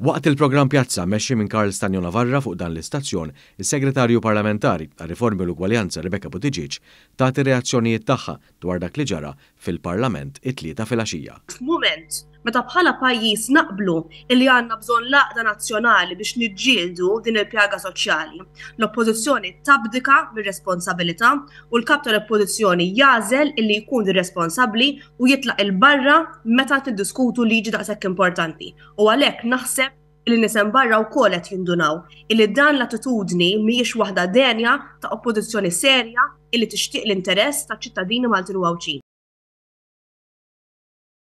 Waqt il-programm Pjazza meċi minn Karl Stanjo Navarra fuq dan l-istazzjon, il-segretarju parlamentari għal riformi l-ugwaljanza Rebecca Buttigieg tagħti reazzjonijiet tagħha dwar dak li ġara fil-Parlament it-tlieta filgħaxija. F'mument Meta bħala pajjiż naqblu li għandna bżonn laqda nazzjonali biex niġġieldu din il-pjaga soċjali, l-oppożizzjoni tabdika mir-responsabilità u l-kap tal-oppożizzjoni jażel illi jkun irresponsabbli u jitlaq il-barra meta tiddiskutu liġi daqshekk importanti. U għalhekk naħseb li nisem barra u kolet jindunaw illi dan l-attitudni miex waħda denja ta' oppożizzjoni serja illi tixtieq l-interess ta' ċittadini Maltin u